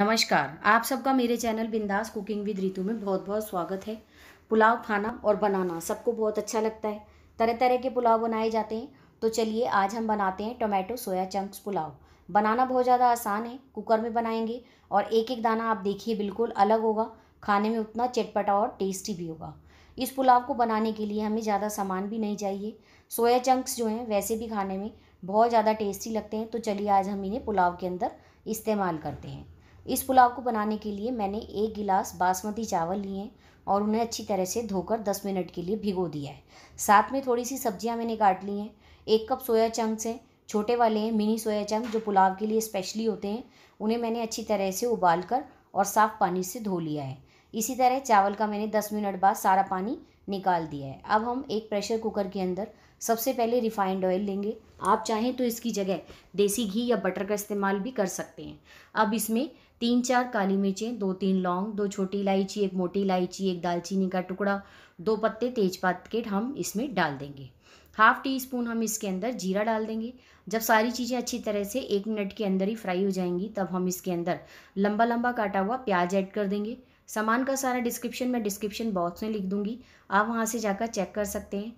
नमस्कार आप सबका मेरे चैनल बिंदास कुकिंग विद रितु में बहुत बहुत स्वागत है पुलाव खाना और बनाना सबको बहुत अच्छा लगता है तरह तरह के पुलाव बनाए जाते हैं तो चलिए आज हम बनाते हैं टोमेटो सोया चंक्स पुलाव बनाना बहुत ज़्यादा आसान है कुकर में बनाएंगे और एक एक दाना आप देखिए बिल्कुल अलग होगा खाने में उतना चटपटा और टेस्टी भी होगा इस पुलाव को बनाने के लिए हमें ज़्यादा सामान भी नहीं चाहिए सोया चंक्स जो हैं वैसे भी खाने में बहुत ज़्यादा टेस्टी लगते हैं तो चलिए आज हम इन्हें पुलाव के अंदर इस्तेमाल करते हैं इस पुलाव को बनाने के लिए मैंने एक गिलास बासमती चावल लिए और उन्हें अच्छी तरह से धोकर दस मिनट के लिए भिगो दिया है साथ में थोड़ी सी सब्जियाँ मैंने काट ली हैं एक कप सोया चंक्स हैं छोटे वाले हैं मिनी सोया चंक जो पुलाव के लिए स्पेशली होते हैं उन्हें मैंने अच्छी तरह से उबाल कर और साफ़ पानी से धो लिया है इसी तरह चावल का मैंने दस मिनट बाद सारा पानी निकाल दिया है अब हम एक प्रेशर कुकर के अंदर सबसे पहले रिफाइंड ऑयल लेंगे आप चाहें तो इसकी जगह देसी घी या बटर का इस्तेमाल भी कर सकते हैं अब इसमें तीन चार काली मिर्चें दो तीन लौंग दो छोटी इलायची एक मोटी इलायची एक दालचीनी का टुकड़ा दो पत्ते तेजपात के हम इसमें डाल देंगे हाफ टी स्पून हम इसके अंदर जीरा डाल देंगे जब सारी चीज़ें अच्छी तरह से एक मिनट के अंदर ही फ्राई हो जाएंगी तब हम इसके अंदर लंबा लंबा काटा हुआ प्याज ऐड कर देंगे सामान का सारा डिस्क्रिप्शन मैं डिस्क्रिप्शन बॉक्स में लिख दूंगी आप वहाँ से जाकर चेक कर सकते हैं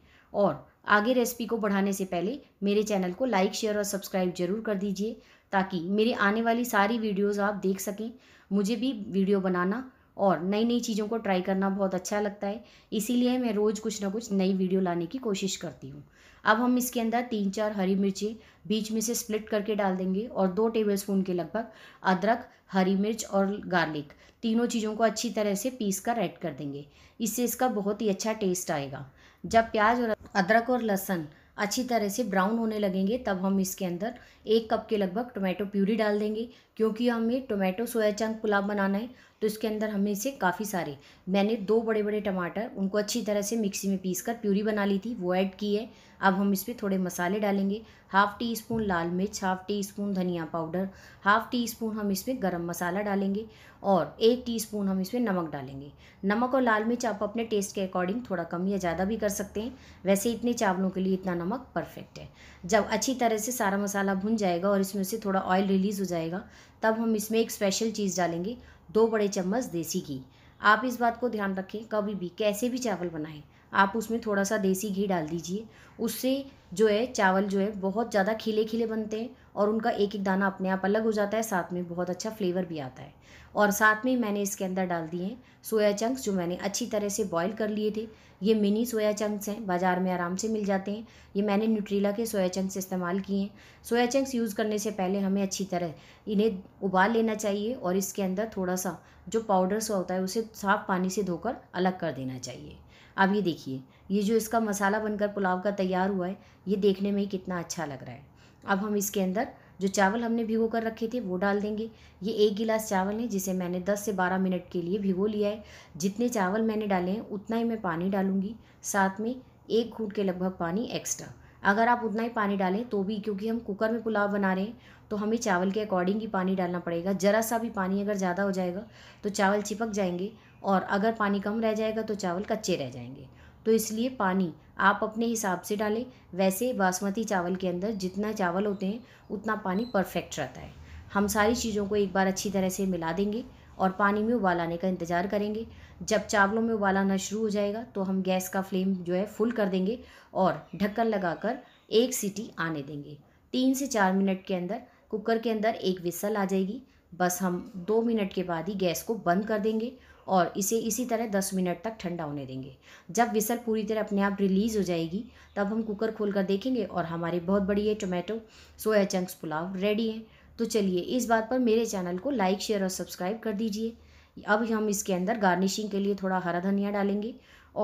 और आगे रेसिपी को बढ़ाने से पहले मेरे चैनल को लाइक शेयर और सब्सक्राइब जरूर कर दीजिए ताकि मेरी आने वाली सारी वीडियोज़ आप देख सकें मुझे भी वीडियो बनाना और नई नई चीज़ों को ट्राई करना बहुत अच्छा लगता है इसीलिए मैं रोज़ कुछ ना कुछ नई वीडियो लाने की कोशिश करती हूँ अब हम इसके अंदर तीन चार हरी मिर्चें बीच में से स्प्लिट करके डाल देंगे और दो टेबल स्पून के लगभग अदरक हरी मिर्च और गार्लिक तीनों चीज़ों को अच्छी तरह से पीस कर ऐड कर देंगे इससे इसका बहुत ही अच्छा टेस्ट आएगा जब प्याज और अदरक और लहसुन अच्छी तरह से ब्राउन होने लगेंगे तब हम इसके अंदर एक कप के लगभग टोमेटो प्यूरी डाल देंगे क्योंकि हमें टोमेटो सोया चंक पुलाव बनाना है तो इसके अंदर हमें से काफ़ी सारे मैंने दो बड़े बड़े टमाटर उनको अच्छी तरह से मिक्सी में पीस कर प्यूरी बना ली थी वो ऐड की है अब हम इस पर थोड़े मसाले डालेंगे हाफ़ टी स्पून लाल मिर्च हाफ़ टी स्पून धनिया पाउडर हाफ़ टी स्पून हम इसमें गरम मसाला डालेंगे और एक टी स्पून हम इसमें नमक डालेंगे नमक और लाल मिर्च आप अपने टेस्ट के अकॉर्डिंग थोड़ा कम या ज़्यादा भी कर सकते हैं वैसे इतने चावलों के लिए इतना नमक परफेक्ट है जब अच्छी तरह से सारा मसाला भुन जाएगा और इसमें से थोड़ा ऑयल रिलीज़ हो जाएगा तब हम इसमें एक स्पेशल चीज़ डालेंगे दो बड़े चम्मच देसी घी आप इस बात को ध्यान रखें कभी भी कैसे भी चावल बनाएं आप उसमें थोड़ा सा देसी घी डाल दीजिए उससे जो है चावल जो है बहुत ज़्यादा खिले खिले बनते हैं और उनका एक एक दाना अपने आप अलग हो जाता है साथ में बहुत अच्छा फ्लेवर भी आता है और साथ में मैंने इसके अंदर डाल दिए हैं सोया चंक्स जो मैंने अच्छी तरह से बॉईल कर लिए थे ये मिनी सोया चंक्स हैं बाज़ार में आराम से मिल जाते हैं ये मैंने न्यूट्रीला के सोया चंक्स इस्तेमाल किए हैं सोया चंक्स यूज़ करने से पहले हमें अच्छी तरह इन्हें उबाल लेना चाहिए और इसके अंदर थोड़ा सा जो पाउडर सा होता है उसे साफ़ पानी से धोकर अलग कर देना चाहिए अब ये देखिए ये जो इसका मसाला बनकर पुलाव का तैयार हुआ है ये देखने में ही कितना अच्छा लग रहा है अब हम इसके अंदर जो चावल हमने भिगो कर रखे थे वो डाल देंगे ये एक गिलास चावल है जिसे मैंने 10 से 12 मिनट के लिए भिगो लिया है जितने चावल मैंने डाले हैं उतना ही मैं पानी डालूँगी साथ में एक घूट के लगभग पानी एक्स्ट्रा अगर आप उतना ही पानी डालें तो भी क्योंकि हम कुकर में पुलाव बना रहे हैं तो हमें चावल के अकॉर्डिंग ही पानी डालना पड़ेगा ज़रा सा भी पानी अगर ज़्यादा हो जाएगा तो चावल चिपक जाएंगे और अगर पानी कम रह जाएगा तो चावल कच्चे रह जाएंगे तो इसलिए पानी आप अपने हिसाब से डालें वैसे बासमती चावल के अंदर जितना चावल होते हैं उतना पानी परफेक्ट रहता है हम सारी चीज़ों को एक बार अच्छी तरह से मिला देंगे और पानी में उबाल आने का इंतज़ार करेंगे जब चावलों में उबाल आना शुरू हो जाएगा तो हम गैस का फ्लेम जो है फुल कर देंगे और ढक्कन लगाकर एक सीटी आने देंगे तीन से चार मिनट के अंदर कुकर के अंदर एक विसल आ जाएगी बस हम दो मिनट के बाद ही गैस को बंद कर देंगे और इसे इसी तरह दस मिनट तक ठंडा होने देंगे जब विसल पूरी तरह अपने आप रिलीज़ हो जाएगी तब हम कुकर खोल कर देखेंगे और हमारे बहुत बड़ी ये tomato soya chunks pulao ready हैं तो चलिए इस बात पर मेरे चैनल को लाइक शेयर और सब्सक्राइब कर दीजिए अब हम इसके अंदर गार्निशिंग के लिए थोड़ा हरा धनिया डालेंगे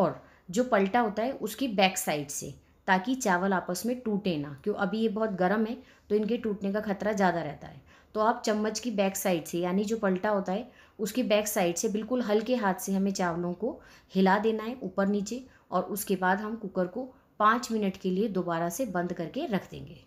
और जो पलटा होता है उसकी बैक साइड से ताकि चावल आपस में टूटे ना क्यों अभी ये बहुत गर्म है तो इनके टूटने का खतरा ज़्यादा रहता है तो आप चम्मच की बैक साइड से यानी जो पलटा होता है उसके बैक साइड से बिल्कुल हल्के हाथ से हमें चावलों को हिला देना है ऊपर नीचे और उसके बाद हम कुकर को पाँच मिनट के लिए दोबारा से बंद करके रख देंगे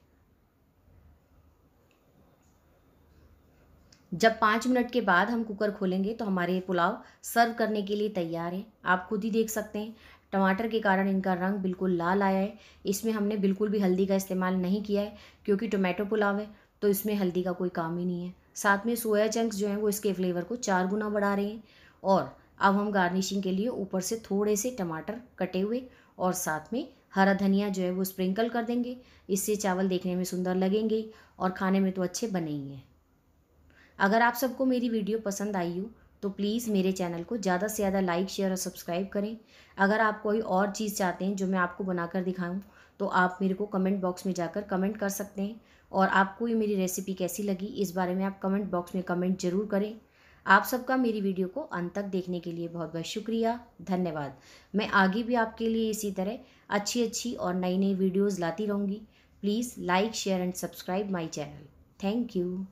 जब पाँच मिनट के बाद हम कुकर खोलेंगे तो हमारे पुलाव सर्व करने के लिए तैयार हैं आप खुद ही देख सकते हैं टमाटर के कारण इनका रंग बिल्कुल लाल आया है इसमें हमने बिल्कुल भी हल्दी का इस्तेमाल नहीं किया है क्योंकि टोमेटो पुलाव है तो इसमें हल्दी का कोई काम ही नहीं है साथ में सोया चंक्स जो हैं वो इसके फ्लेवर को चार गुना बढ़ा रहे हैं और अब हम गार्निशिंग के लिए ऊपर से थोड़े से टमाटर कटे हुए और साथ में हरा धनिया जो है वो स्प्रिंकल कर देंगे इससे चावल देखने में सुंदर लगेंगे और खाने में तो अच्छे बने ही हैं अगर आप सबको मेरी वीडियो पसंद आई हो तो प्लीज़ मेरे चैनल को ज़्यादा से ज़्यादा लाइक शेयर और सब्सक्राइब करें अगर आप कोई और चीज़ चाहते हैं जो मैं आपको बनाकर दिखाऊँ तो आप मेरे को कमेंट बॉक्स में जाकर कमेंट कर सकते हैं और आपको ये मेरी रेसिपी कैसी लगी इस बारे में आप कमेंट बॉक्स में कमेंट ज़रूर करें आप सबका मेरी वीडियो को अंत तक देखने के लिए बहुत बहुत शुक्रिया धन्यवाद मैं आगे भी आपके लिए इसी तरह अच्छी अच्छी और नई नई वीडियोज़ लाती रहूँगी please like share and subscribe my channel thank you